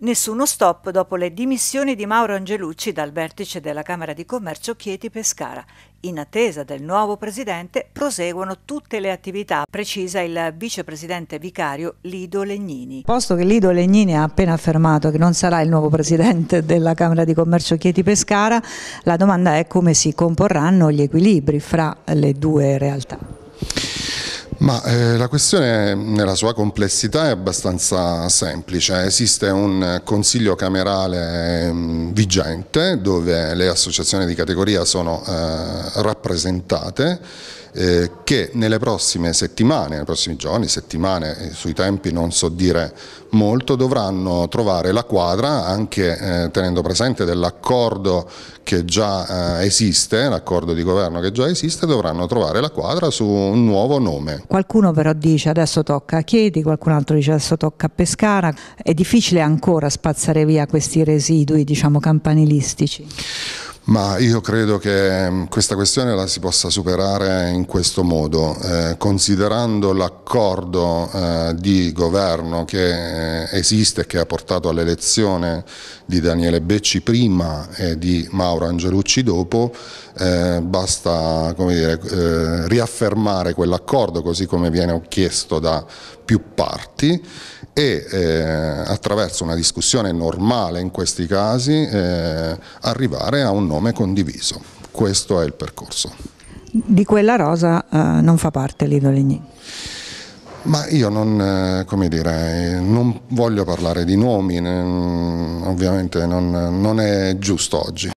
Nessuno stop dopo le dimissioni di Mauro Angelucci dal vertice della Camera di Commercio Chieti Pescara. In attesa del nuovo presidente proseguono tutte le attività, precisa il vicepresidente vicario Lido Legnini. Posto che Lido Legnini ha appena affermato che non sarà il nuovo presidente della Camera di Commercio Chieti Pescara, la domanda è come si comporranno gli equilibri fra le due realtà. Ma eh, la questione nella sua complessità è abbastanza semplice, esiste un consiglio camerale mh, mm, vigente dove le associazioni di categoria sono eh, rappresentate eh, che nelle prossime settimane, nei prossimi giorni, settimane, eh, sui tempi non so dire molto, dovranno trovare la quadra anche eh, tenendo presente dell'accordo che già eh, esiste, l'accordo di governo che già esiste, dovranno trovare la quadra su un nuovo nome. Qualcuno però dice adesso tocca a Chieti, qualcun altro dice adesso tocca a Pescara, è difficile ancora spazzare via questi residui diciamo campanilistici? Ma io credo che mm, questa questione la si possa superare in questo modo, eh, considerando l'accordo eh, di governo che eh, esiste e che ha portato all'elezione di Daniele Becci prima e di Mauro Angelucci dopo, eh, basta dire, eh, riaffermare quell'accordo così come viene chiesto da più parti e eh, attraverso una discussione normale in questi casi eh, arrivare a un nuovo nome condiviso. Questo è il percorso. Di quella rosa eh, non fa parte Lidoligny? Ma io non, eh, come dire, non, voglio parlare di nomi, mm, ovviamente non, non è giusto oggi.